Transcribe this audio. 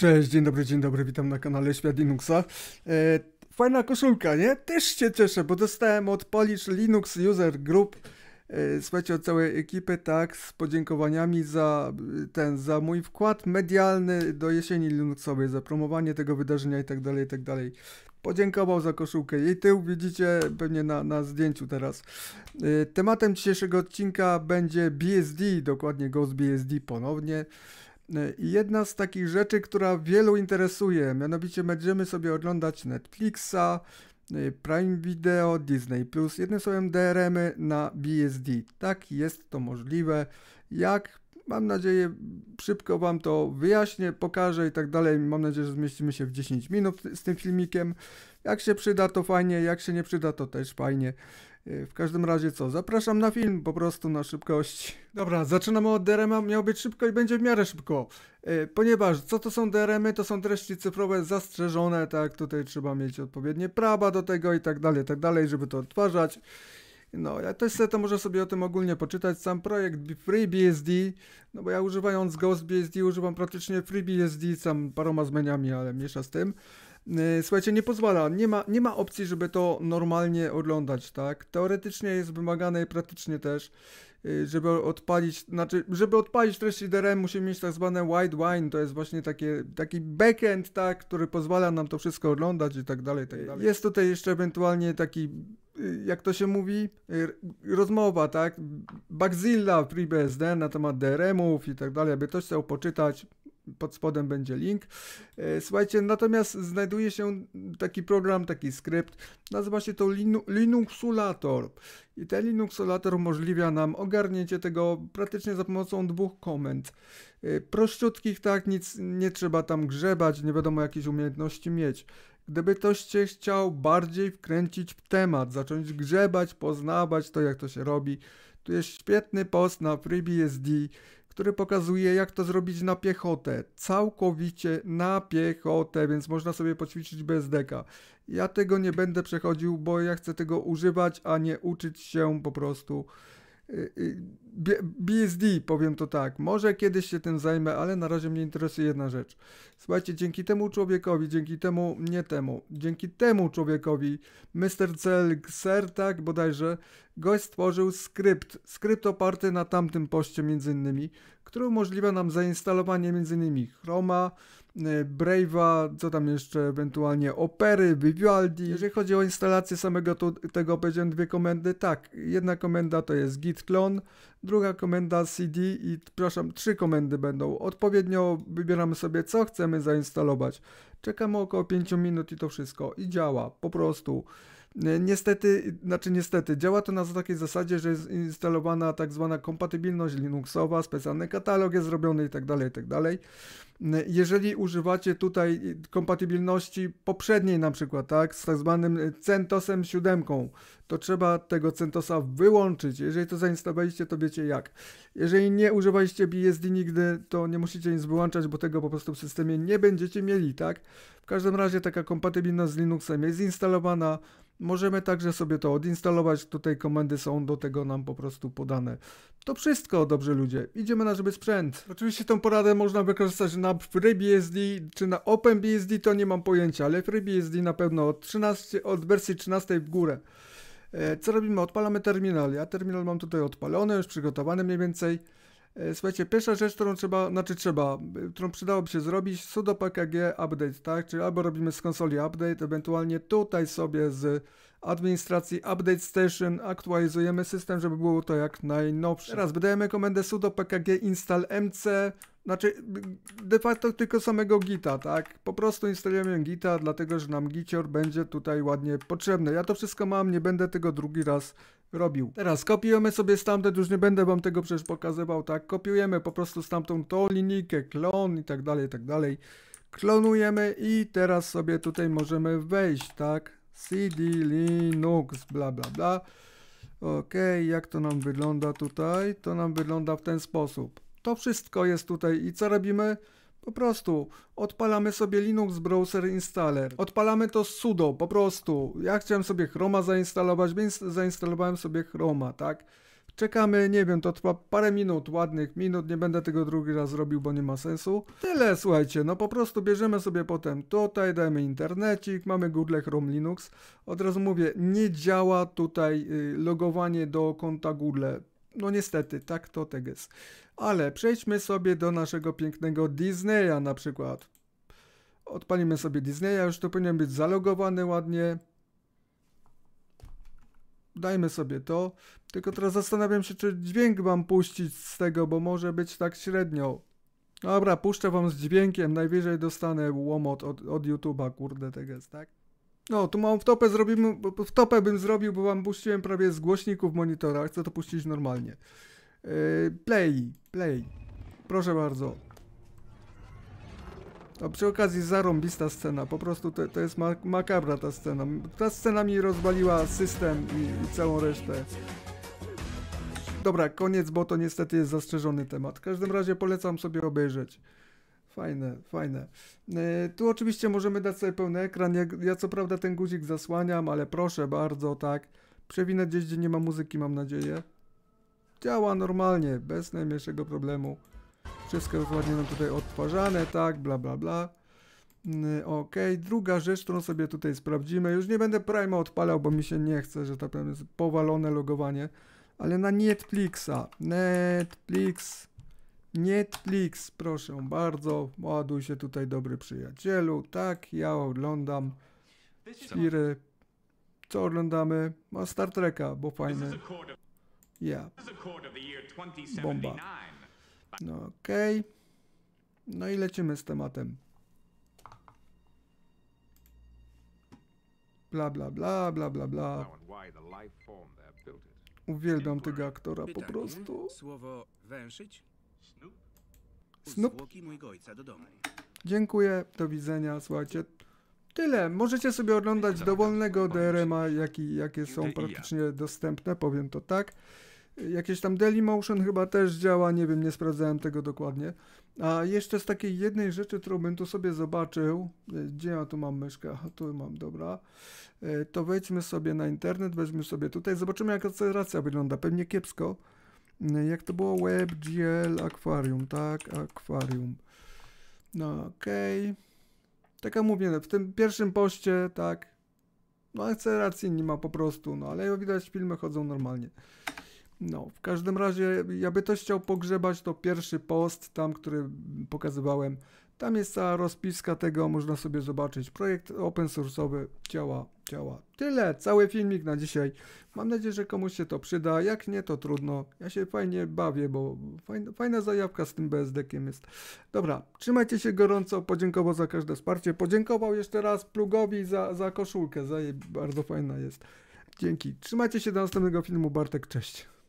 Cześć, dzień dobry, dzień dobry, witam na kanale Świat Linuxa. E, fajna koszulka, nie? Też się cieszę, bo dostałem od Polish Linux User Group, e, słuchajcie, od całej ekipy, tak, z podziękowaniami za ten, za mój wkład medialny do jesieni Linuxowej, za promowanie tego wydarzenia i tak dalej, i tak dalej. Podziękował za koszulkę. Jej tył widzicie pewnie na, na zdjęciu teraz. E, tematem dzisiejszego odcinka będzie BSD, dokładnie Ghost BSD ponownie. Yy, jedna z takich rzeczy, która wielu interesuje, mianowicie będziemy sobie oglądać Netflixa, yy, Prime Video, Disney+, jednym słowem DRM-y na BSD. Tak jest to możliwe. Jak Mam nadzieję, szybko Wam to wyjaśnię, pokażę i tak dalej. Mam nadzieję, że zmieścimy się w 10 minut z tym filmikiem. Jak się przyda, to fajnie, jak się nie przyda, to też fajnie. Y, w każdym razie co, zapraszam na film, po prostu na szybkości. Dobra, zaczynamy od DRM-a, miał być szybko i będzie w miarę szybko. Y, ponieważ co to są DRM-y, to są treści cyfrowe zastrzeżone, tak, tutaj trzeba mieć odpowiednie prawa do tego i tak dalej, tak dalej, żeby to odtwarzać. No, ja też sobie to może sobie o tym ogólnie poczytać. Sam projekt FreeBSD, no bo ja używając GhostBSD używam praktycznie FreeBSD, sam paroma zmieniami, ale miesza z tym. Y, słuchajcie, nie pozwala, nie ma, nie ma opcji, żeby to normalnie oglądać, tak? Teoretycznie jest wymagane i praktycznie też, y, żeby odpalić, znaczy, żeby odpalić treści DRM musimy mieć tak zwane wide wine, to jest właśnie takie, taki backend, tak, który pozwala nam to wszystko oglądać i tak dalej, tak y, dalej. Jest tutaj jeszcze ewentualnie taki jak to się mówi, y, rozmowa, tak? Bagzilla w FreeBSD na temat DRM-ów i tak dalej, aby ktoś chciał poczytać, pod spodem będzie link. E, słuchajcie, natomiast znajduje się taki program, taki skrypt, nazywa się to Linuxulator. I ten Linuxulator umożliwia nam ogarnięcie tego praktycznie za pomocą dwóch komend. E, prościutkich, tak, nic nie trzeba tam grzebać, nie wiadomo jakieś umiejętności mieć. Gdyby ktoś się chciał bardziej wkręcić w temat, zacząć grzebać, poznawać to, jak to się robi, tu jest świetny post na FreeBSD, który pokazuje, jak to zrobić na piechotę. Całkowicie na piechotę, więc można sobie poćwiczyć bez deka. Ja tego nie będę przechodził, bo ja chcę tego używać, a nie uczyć się po prostu Yy, yy, BSD, powiem to tak. Może kiedyś się tym zajmę, ale na razie mnie interesuje jedna rzecz. Słuchajcie, dzięki temu człowiekowi, dzięki temu, nie temu, dzięki temu człowiekowi, Mr. Cell Xer, tak bodajże, gość stworzył skrypt, skrypt oparty na tamtym poście między innymi, który umożliwia nam zainstalowanie między innymi Chroma, e, Brave'a, co tam jeszcze, ewentualnie Opery, Vivaldi. Jeżeli chodzi o instalację samego to, tego, powiedziałem dwie komendy, tak, jedna komenda to jest git clone, druga komenda cd i, przepraszam, trzy komendy będą. Odpowiednio wybieramy sobie, co chcemy zainstalować. Czekamy około 5 minut i to wszystko. I działa, po prostu. Niestety, znaczy niestety, działa to na takiej zasadzie, że jest instalowana tak zwana kompatybilność Linuxowa, specjalny katalog jest zrobiony itd., tak itd. Tak jeżeli używacie tutaj y, kompatybilności poprzedniej na przykład, tak, z tak zwanym y, CentOSem 7, to trzeba tego CentOSa wyłączyć. Jeżeli to zainstalowaliście, to wiecie jak. Jeżeli nie używaliście BSD nigdy, to nie musicie nic wyłączać, bo tego po prostu w systemie nie będziecie mieli, tak? W każdym razie taka kompatybilność z Linuxem jest instalowana, Możemy także sobie to odinstalować, tutaj komendy są do tego nam po prostu podane. To wszystko, dobrzy ludzie. Idziemy na żeby sprzęt. Oczywiście tę poradę można wykorzystać na FreeBSD czy na OpenBSD, to nie mam pojęcia, ale FreeBSD na pewno od, 13, od wersji 13 w górę. E, co robimy? Odpalamy terminal. Ja terminal mam tutaj odpalony, już przygotowany mniej więcej. E, słuchajcie, pierwsza rzecz, którą trzeba, znaczy trzeba, e, którą przydałoby się zrobić, sudo pkg update, tak? Czyli albo robimy z konsoli update, ewentualnie tutaj sobie z administracji update station aktualizujemy system, żeby było to jak najnowsze. Teraz wydajemy komendę sudo pkg install mc znaczy, de facto tylko samego Gita, tak? Po prostu instalujemy Gita, dlatego że nam Gicior będzie tutaj ładnie potrzebny. Ja to wszystko mam, nie będę tego drugi raz robił. Teraz kopiujemy sobie stamtąd, już nie będę wam tego przecież pokazywał, tak? Kopiujemy po prostu stamtąd tą linijkę, klon i tak dalej, i tak dalej. Klonujemy i teraz sobie tutaj możemy wejść, tak? CD Linux, bla, bla, bla. Ok, jak to nam wygląda tutaj? To nam wygląda w ten sposób. To wszystko jest tutaj i co robimy? Po prostu odpalamy sobie Linux Browser Installer. Odpalamy to z sudo, po prostu. Ja chciałem sobie Chroma zainstalować, więc zainstalowałem sobie Chroma, tak? Czekamy, nie wiem, to trwa parę minut, ładnych minut, nie będę tego drugi raz robił, bo nie ma sensu. Tyle, słuchajcie, no po prostu bierzemy sobie potem tutaj, dajemy internecik, mamy Google Chrome Linux. Od razu mówię, nie działa tutaj y, logowanie do konta Google no niestety, tak to tak jest. Ale przejdźmy sobie do naszego pięknego Disneya na przykład. Odpalimy sobie Disneya, już to powinien być zalogowany ładnie. Dajmy sobie to. Tylko teraz zastanawiam się, czy dźwięk mam puścić z tego, bo może być tak średnio. Dobra, puszczę wam z dźwiękiem, najwyżej dostanę łomot od, od YouTube'a, kurde, tak jest, tak? No, tu małą wtopę zrobimy, wtopę bym zrobił, bo wam puściłem prawie z głośników monitora, chcę to puścić normalnie. Yy, play, play. Proszę bardzo. A przy okazji zarąbista scena, po prostu to, to jest mak makabra ta scena. Ta scena mi rozwaliła system i, i całą resztę. Dobra, koniec, bo to niestety jest zastrzeżony temat. W każdym razie polecam sobie obejrzeć. Fajne, fajne. E, tu oczywiście możemy dać sobie pełny ekran. Ja, ja co prawda ten guzik zasłaniam, ale proszę bardzo, tak. Przewinę gdzieś, gdzie nie ma muzyki, mam nadzieję. Działa normalnie, bez najmniejszego problemu. Wszystko jest ładnie nam tutaj odtwarzane, tak, bla, bla, bla. Mm, ok, druga rzecz, którą sobie tutaj sprawdzimy. Już nie będę Prime odpalał, bo mi się nie chce, że tak powiem, jest powalone logowanie. Ale na Netflixa. Netflix. Netflix, proszę bardzo, ładuj się tutaj dobry przyjacielu. Tak, ja oglądam Spiry. Co oglądamy? Ma no, Star Treka, bo fajny. Ja. Yeah. Bomba. No okej. Okay. No i lecimy z tematem. Bla, bla, bla, bla, bla, bla. Uwielbiam tego aktora po prostu. Słowo węszyć Snoop. Dziękuję, do widzenia, słuchajcie. Tyle, możecie sobie oglądać dowolnego DRM-a, jakie są praktycznie dostępne, powiem to tak. Jakieś tam Dailymotion chyba też działa, nie wiem, nie sprawdzałem tego dokładnie. A jeszcze z takiej jednej rzeczy, którą bym tu sobie zobaczył, e, gdzie ja tu mam myszkę, tu mam, dobra, e, to wejdźmy sobie na internet, weźmy sobie tutaj, zobaczymy jak akceleracja wygląda, pewnie kiepsko. Jak to było? WebGL akwarium tak? akwarium No, okej. Okay. Tak jak mówię, w tym pierwszym poście, tak. No, akceleracji nie ma po prostu, no, ale jak widać, filmy chodzą normalnie. No, w każdym razie, jakby ktoś chciał pogrzebać, to pierwszy post, tam, który pokazywałem, tam jest cała rozpiska tego, można sobie zobaczyć. Projekt open source'owy działa, działa. Tyle, cały filmik na dzisiaj. Mam nadzieję, że komuś się to przyda. Jak nie, to trudno. Ja się fajnie bawię, bo fajna, fajna zajawka z tym BSD-kiem jest. Dobra, trzymajcie się gorąco. Podziękował za każde wsparcie. Podziękował jeszcze raz Plugowi za, za koszulkę. Za jej bardzo fajna jest. Dzięki. Trzymajcie się do następnego filmu. Bartek, cześć.